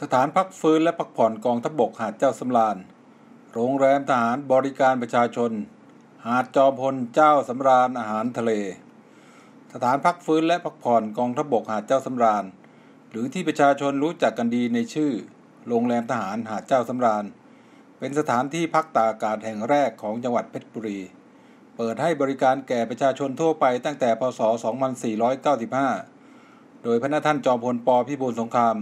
สถานพักฟื้นและพักผ่อนกองทัพบบกหาดเจ้าสำราญ โรงแรมทหารบริการประชาชน หาดจอมพลเจ้าสำราญอาหารทะเล สถานพักฟื้นและพักผ่อนกองทัพบบกหาดเจ้าสำราญ หรือที่ประชาชนรู้จักกันดีในชื่อ โรงแรมทหารหาดเจ้าสำราญ เป็นสถานที่พักตากอากาศแห่งแรกของจังหวัดเพชรบุรี เปิดให้บริการแก่ประชาชนทั่วไปตั้งแต่พศ 2495 โดยพระนท่านจอมพลปพิบูลสงคราม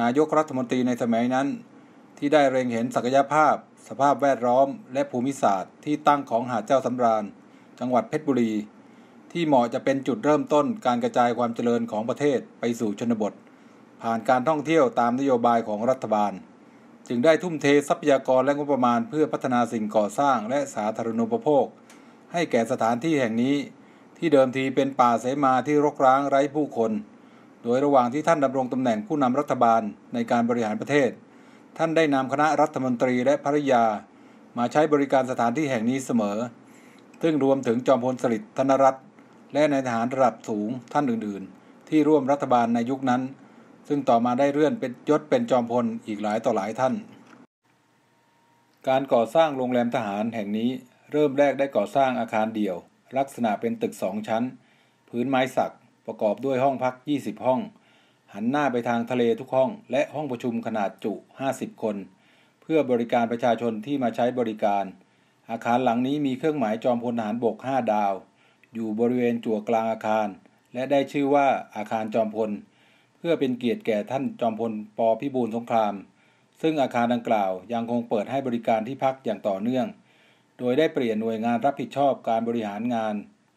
นายกรัฐมนตรีในสมัยนั้น ที่ได้เร็งเห็นศักยภาพ สภาพแวดล้อม และภูมิศาสตร์ที่ตั้งของหาดเจ้าสำราญจังหวัดเพชรบุรี ที่เหมาะจะเป็นจุดเริ่มต้นการกระจายความเจริญของประเทศไปสู่ชนบท ผ่านการท่องเที่ยวตามนโยบายของรัฐบาล จึงได้ทุ่มเททรัพยากรและงบประมาณเพื่อพัฒนาสิ่งก่อสร้างและสาธารณูปโภค ให้แก่สถานที่แห่งนี้ ที่เดิมทีเป็นป่าเสมาที่รกร้างไร้ผู้คนโดยระหว่างที่ท่านดำรงตำแหน่งผู้นำรัฐบาลในการบริหารประเทศ ท่านได้นำคณะรัฐมนตรีและภริยา มาใช้บริการสถานที่แห่งนี้เสมอ ซึ่งรวมถึงจอมพลสฤษดิ์ ธนรัตน์และนายทหารระดับสูงท่านอื่น ๆ ที่ร่วมรัฐบาลในยุคนั้น ซึ่งต่อมาได้เลื่อนเป็นยศเป็นจอมพลอีกหลายต่อหลายท่าน การก่อสร้างโรงแรมทหารแห่งนี้เริ่มแรกได้ก่อสร้างอาคารเดี่ยว ลักษณะเป็นตึกสองชั้นพื้นไม้สักประกอบด้วยห้องพัก 20 ห้อง หันหน้าไปทางทะเลทุกห้อง และห้องประชุมขนาดจุ 50 คน เพื่อบริการประชาชนที่มาใช้บริการ อาคารหลังนี้มีเครื่องหมายจอมพลทหารบก 5 ดาว อยู่บริเวณจั่วกลางอาคาร และได้ชื่อว่าอาคารจอมพล เพื่อเป็นเกียรติแก่ท่านจอมพลปพิบูลสงคราม ซึ่งอาคารดังกล่าวยังคงเปิดให้บริการที่พักอย่างต่อเนื่อง โดยได้เปลี่ยนหน่วยงานรับผิดชอบการบริหารงาน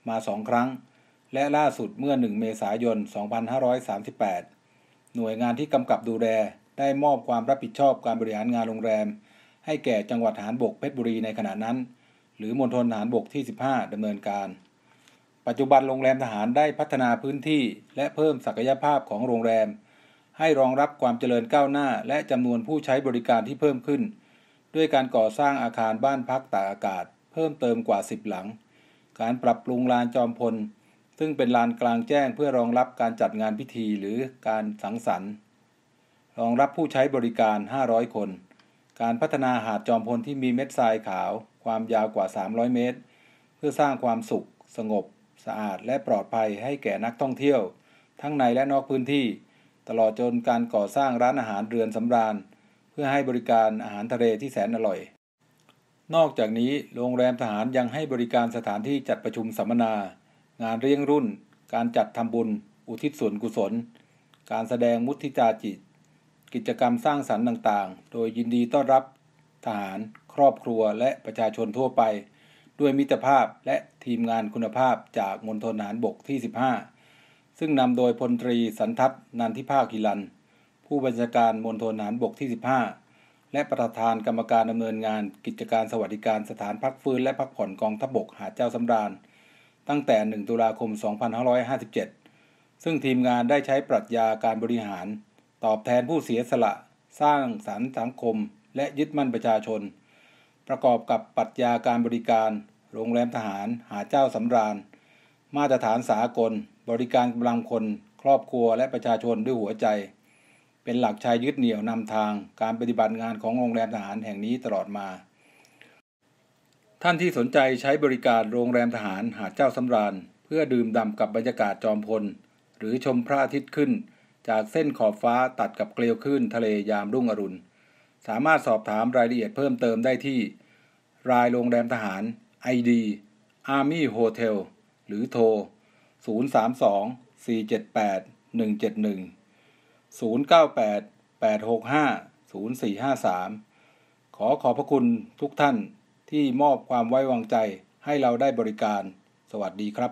มาสองครั้งและล่าสุดเมื่อ1เมษายน 2538 หน่วยงานที่กำกับดูแลได้มอบความรับผิดชอบการบริหารงานโรงแรม ให้แก่จังหวัดฐานบกเพชรบุรีในขณะนั้น หรือมณฑลฐานบกที่ 15ดำเนินการ ปัจจุบันโรงแรมทหารได้พัฒนาพื้นที่ และเพิ่มศักยภาพของโรงแรม ให้รองรับความเจริญก้าวหน้า และจำนวนผู้ใช้บริการที่เพิ่มขึ้น ด้วยการก่อสร้างอาคารบ้านพักตากอากาศ เพิ่มเติมกว่า10หลังการปรับปรุงลานจอมพลซึ่งเป็นลานกลางแจ้งเพื่อรองรับการจัดงานพิธีหรือการสังสรรค์ รองรับผู้ใช้บริการ 500 คน การพัฒนาหาดจอมพลที่มีเม็ดทรายขาวความยาวกว่า 300 เมตร เพื่อสร้างความสุข สงบ สะอาด และปลอดภัยให้แก่นักท่องเที่ยว ทั้งในและนอกพื้นที่ ตลอดจนการก่อสร้างร้านอาหารเรือนสำราญ เพื่อให้บริการอาหารทะเลที่แสนอร่อย นอกจากนี้โรงแรมทหารยังให้บริการสถานที่จัดประชุมสัมมนางานเลี้ยงรุ่น การจัดทำบุญ อุทิศส่วนกุศล การแสดงมุทิจาจิต กิจกรรมสร้างสรรค์ต่างๆ โดยยินดีต้อนรับทหาร ครอบครัว และประชาชนทั่วไป ด้วยมิตรภาพและทีมงานคุณภาพจากมณฑลทหารบกที่ 15 ซึ่งนำโดยพลตรีสันทัศนันทิภาคิลัน ผู้บัญชาการมณฑลทหารบกที่ 15 และประธานกรรมการดำเนินงาน กิจการสวัสดิการสถานพักฟื้นและพักผ่อนกองทัพบกหาเจ้าสำราญตั้งแต่ 1 ตุลาคม 2557 ซึ่งทีมงานได้ใช้ปรัชญาการบริหาร ตอบแทนผู้เสียสละสร้างสรรค์สังคม และยึดมั่นประชาชน ประกอบกับปรัชญาการบริการ โรงแรมทหาร หาเจ้าสำราญ มาตรฐานสากล บริการกำลังคน ครอบครัวและประชาชนด้วยหัวใจ เป็นหลักชายยึดเหนี่ยวนำทาง การปฏิบัติงานของโรงแรมทหารแห่งนี้ตลอดมาท่านที่สนใจใช้บริการโรงแรมทหารหาดเจ้าสำราญ เพื่อดื่มด่ำกับบรรยากาศจอมพล หรือชมพระอาทิตย์ขึ้น จากเส้นขอบฟ้าตัดกับเกลียวขึ้นทะเลยามรุ่งอรุณ สามารถสอบถามรายละเอียดเพิ่มเติมได้ที่ รายโรงแรมทหาร ID Army Hotel หรือโทร 032 478 171 098 865 0453 ขอขอบพระคุณทุกท่านที่มอบความไว้วางใจให้เราได้บริการ สวัสดีครับ